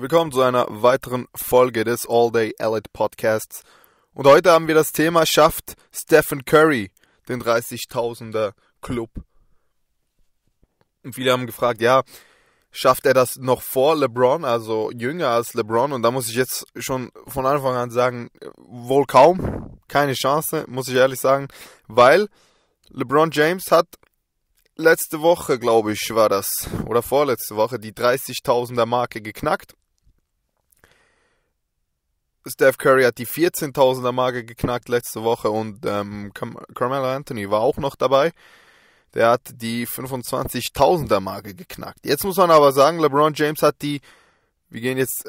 Willkommen zu einer weiteren Folge des All Day Elite Podcasts. Und heute haben wir das Thema schafft Stephen Curry den 30.000er Club. Und viele haben gefragt, ja, schafft er das noch vor LeBron, also jünger als LeBron? Und da muss ich jetzt schon von Anfang an sagen, wohl kaum, keine Chance, muss ich ehrlich sagen, weil LeBron James hat letzte Woche, glaube ich, war das, oder vorletzte Woche, die 30.000er Marke geknackt. Steph Curry hat die 14.000er-Marke geknackt letzte Woche und ähm, Carmelo Anthony war auch noch dabei. Der hat die 25.000er-Marke geknackt. Jetzt muss man aber sagen, LeBron James hat die, wir gehen jetzt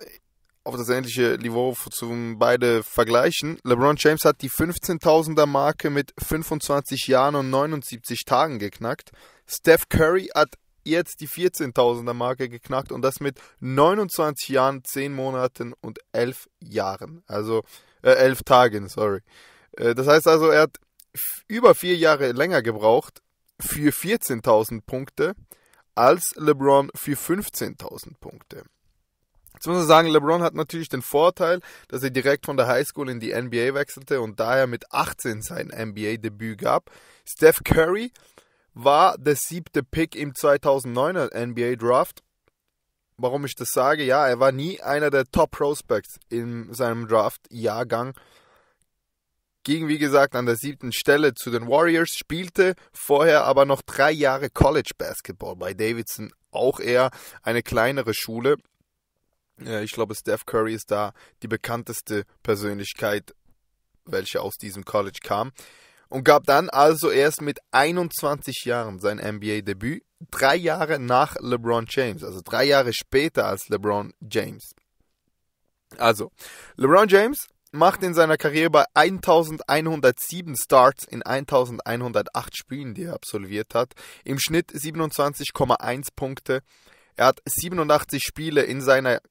auf das ähnliche Niveau zum beide vergleichen. LeBron James hat die 15.000er-Marke mit 25 Jahren und 79 Tagen geknackt. Steph Curry hat jetzt die 14.000er Marke geknackt und das mit 29 Jahren, 10 Monaten und 11 Jahren. Also äh, 11 Tagen, sorry. Äh, das heißt also, er hat über 4 Jahre länger gebraucht für 14.000 Punkte als LeBron für 15.000 Punkte. Jetzt muss man sagen, LeBron hat natürlich den Vorteil, dass er direkt von der Highschool in die NBA wechselte und daher mit 18 sein NBA-Debüt gab. Steph Curry war der siebte Pick im 2009er NBA Draft. Warum ich das sage? Ja, er war nie einer der Top Prospects in seinem Draft-Jahrgang. Ging, wie gesagt, an der siebten Stelle zu den Warriors, spielte vorher aber noch drei Jahre College Basketball bei Davidson. Auch eher eine kleinere Schule. Ich glaube, Steph Curry ist da die bekannteste Persönlichkeit, welche aus diesem College kam und gab dann also erst mit 21 Jahren sein NBA-Debüt, drei Jahre nach LeBron James, also drei Jahre später als LeBron James. Also, LeBron James macht in seiner Karriere bei 1107 Starts in 1108 Spielen, die er absolviert hat, im Schnitt 27,1 Punkte. Er hat 87 Spiele in seiner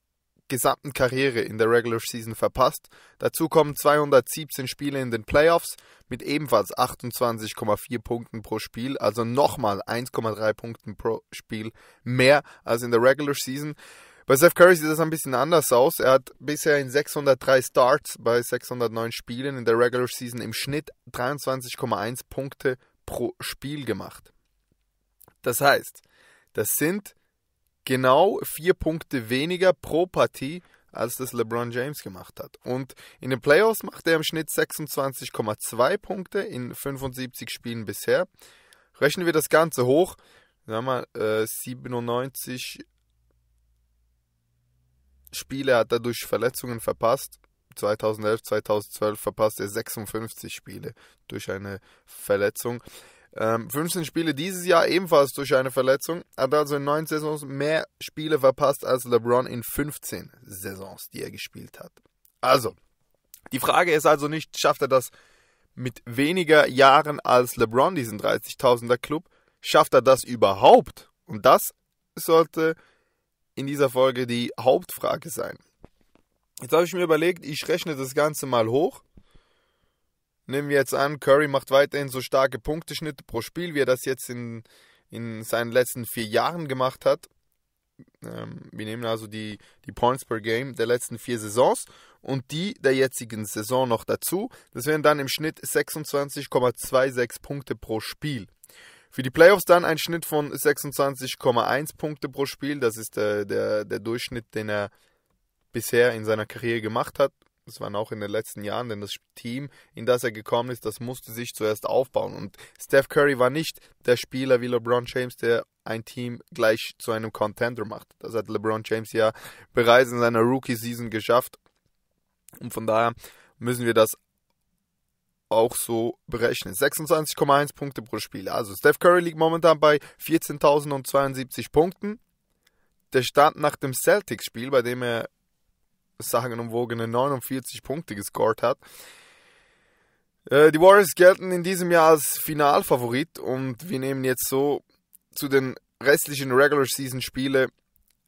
gesamten Karriere in der Regular Season verpasst. Dazu kommen 217 Spiele in den Playoffs mit ebenfalls 28,4 Punkten pro Spiel, also nochmal 1,3 Punkten pro Spiel mehr als in der Regular Season. Bei Seth Curry sieht das ein bisschen anders aus. Er hat bisher in 603 Starts bei 609 Spielen in der Regular Season im Schnitt 23,1 Punkte pro Spiel gemacht. Das heißt, das sind genau vier Punkte weniger pro Partie, als das LeBron James gemacht hat. Und in den Playoffs macht er im Schnitt 26,2 Punkte in 75 Spielen bisher. Rechnen wir das Ganze hoch, sagen wir äh, 97 Spiele hat er durch Verletzungen verpasst. 2011, 2012 verpasst er 56 Spiele durch eine Verletzung. Ähm, 15 Spiele dieses Jahr ebenfalls durch eine Verletzung, hat also in 9 Saisons mehr Spiele verpasst als LeBron in 15 Saisons, die er gespielt hat. Also, die Frage ist also nicht, schafft er das mit weniger Jahren als LeBron, diesen 30.000er Club, schafft er das überhaupt? Und das sollte in dieser Folge die Hauptfrage sein. Jetzt habe ich mir überlegt, ich rechne das Ganze mal hoch Nehmen wir jetzt an, Curry macht weiterhin so starke Punkteschnitte pro Spiel, wie er das jetzt in, in seinen letzten vier Jahren gemacht hat. Ähm, wir nehmen also die, die Points per Game der letzten vier Saisons und die der jetzigen Saison noch dazu. Das wären dann im Schnitt 26,26 Punkte pro Spiel. Für die Playoffs dann ein Schnitt von 26,1 Punkte pro Spiel. Das ist der, äh, der, der Durchschnitt, den er bisher in seiner Karriere gemacht hat. Das waren auch in den letzten Jahren, denn das Team, in das er gekommen ist, das musste sich zuerst aufbauen. Und Steph Curry war nicht der Spieler wie LeBron James, der ein Team gleich zu einem Contender macht. Das hat LeBron James ja bereits in seiner Rookie-Season geschafft. Und von daher müssen wir das auch so berechnen. 26,1 Punkte pro Spiel. Also Steph Curry liegt momentan bei 14.072 Punkten. Der Stand nach dem Celtics-Spiel, bei dem er sagenumwogene 49 Punkte gescored hat. Äh, die Warriors gelten in diesem Jahr als Finalfavorit und wir nehmen jetzt so zu den restlichen Regular Season Spiele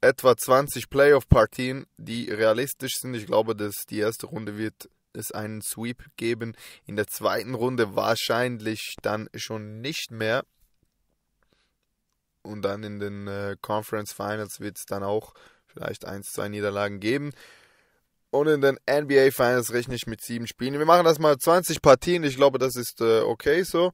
etwa 20 Playoff Partien, die realistisch sind. Ich glaube, dass die erste Runde wird es einen Sweep geben, in der zweiten Runde wahrscheinlich dann schon nicht mehr. Und dann in den äh, Conference Finals wird es dann auch vielleicht ein, zwei Niederlagen geben. Und in den NBA Finals rechne ich mit sieben Spielen. Wir machen das mal 20 Partien. Ich glaube, das ist äh, okay so.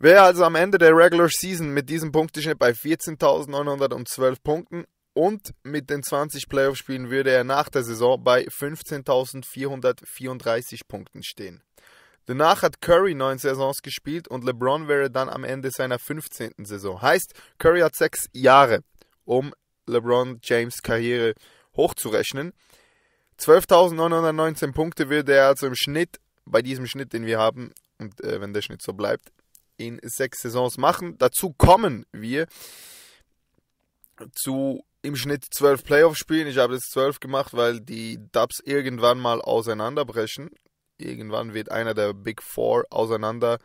Wäre also am Ende der Regular Season mit diesem Punkteschnitt bei 14.912 Punkten und mit den 20 Playoff-Spielen würde er nach der Saison bei 15.434 Punkten stehen. Danach hat Curry neun Saisons gespielt und LeBron wäre dann am Ende seiner 15. Saison. Heißt, Curry hat sechs Jahre, um LeBron James Karriere hochzurechnen. 12.919 Punkte würde er also im Schnitt, bei diesem Schnitt, den wir haben, und äh, wenn der Schnitt so bleibt, in sechs Saisons machen. Dazu kommen wir zu im Schnitt zwölf Playoff-Spielen. Ich habe jetzt zwölf gemacht, weil die Dubs irgendwann mal auseinanderbrechen. Irgendwann wird einer der Big Four auseinander,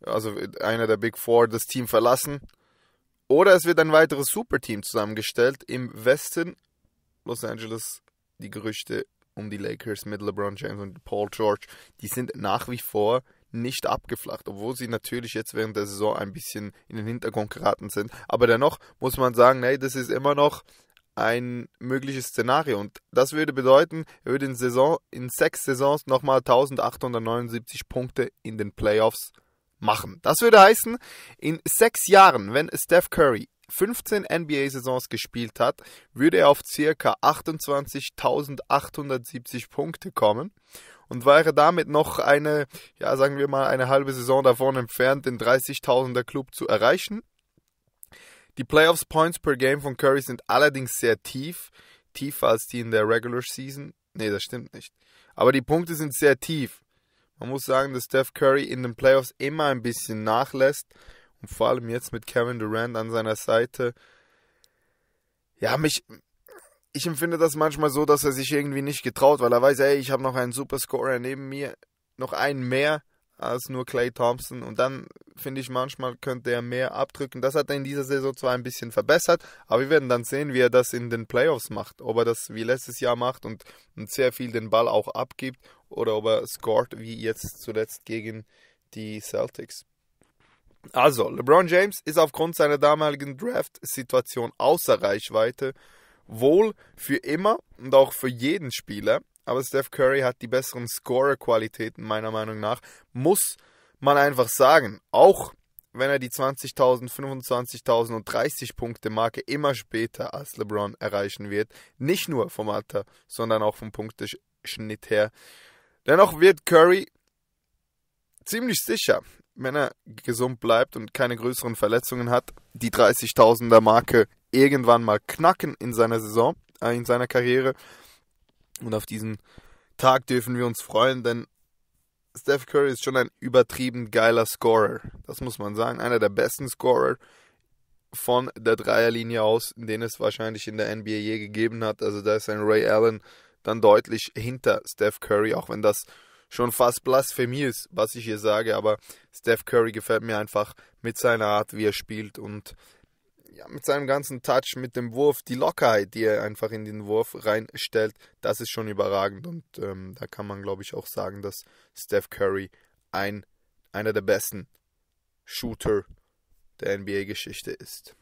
also wird einer der Big Four das Team verlassen. Oder es wird ein weiteres Superteam zusammengestellt im Westen. Los Angeles die Gerüchte um die Lakers mit LeBron James und Paul George, die sind nach wie vor nicht abgeflacht, obwohl sie natürlich jetzt während der Saison ein bisschen in den Hintergrund geraten sind. Aber dennoch muss man sagen, hey, das ist immer noch ein mögliches Szenario. Und das würde bedeuten, er würde in, Saison, in sechs Saisons nochmal 1879 Punkte in den Playoffs machen. Das würde heißen, in sechs Jahren, wenn Steph Curry 15 NBA-Saisons gespielt hat, würde er auf ca. 28.870 Punkte kommen und wäre damit noch eine, ja sagen wir mal, eine halbe Saison davon entfernt, den 30.000er Club zu erreichen. Die Playoffs Points per Game von Curry sind allerdings sehr tief, tiefer als die in der Regular Season. Nee, das stimmt nicht. Aber die Punkte sind sehr tief. Man muss sagen, dass Steph Curry in den Playoffs immer ein bisschen nachlässt und vor allem jetzt mit Kevin Durant an seiner Seite. Ja, mich. Ich empfinde das manchmal so, dass er sich irgendwie nicht getraut, weil er weiß, ey, ich habe noch einen Superscorer neben mir, noch einen mehr als nur Clay Thompson. Und dann finde ich, manchmal könnte er mehr abdrücken. Das hat er in dieser Saison zwar ein bisschen verbessert, aber wir werden dann sehen, wie er das in den Playoffs macht. Ob er das wie letztes Jahr macht und, sehr viel den Ball auch abgibt oder ob er scored wie jetzt zuletzt gegen die Celtics. Also, LeBron James ist aufgrund seiner damaligen Draft-Situation außer Reichweite, wohl für immer und auch für jeden Spieler, aber Steph Curry hat die besseren Scorer-Qualitäten meiner Meinung nach, muss man einfach sagen, auch wenn er die 20.000, 25.000 und 30 Punkte Marke immer später als LeBron erreichen wird, nicht nur vom Alter, sondern auch vom Punkteschnitt her. Dennoch wird Curry ziemlich sicher wenn er gesund bleibt und keine größeren Verletzungen hat, die 30.000er Marke irgendwann mal knacken in seiner Saison, äh, in seiner Karriere. Und auf diesen Tag dürfen wir uns freuen, denn Steph Curry ist schon ein übertrieben geiler Scorer. Das muss man sagen. Einer der besten Scorer von der Dreierlinie aus, den es wahrscheinlich in der NBA je gegeben hat. Also da ist ein Ray Allen dann deutlich hinter Steph Curry, auch wenn das schon fast Blasphemie ist, was ich hier sage, aber Steph Curry gefällt mir einfach mit seiner Art, wie er spielt und ja, mit seinem ganzen Touch, mit dem Wurf, die Lockerheit, die er einfach in den Wurf reinstellt, das ist schon überragend. Und ähm, da kann man, glaube ich, auch sagen, dass Steph Curry ein, einer der besten Shooter der NBA-Geschichte ist.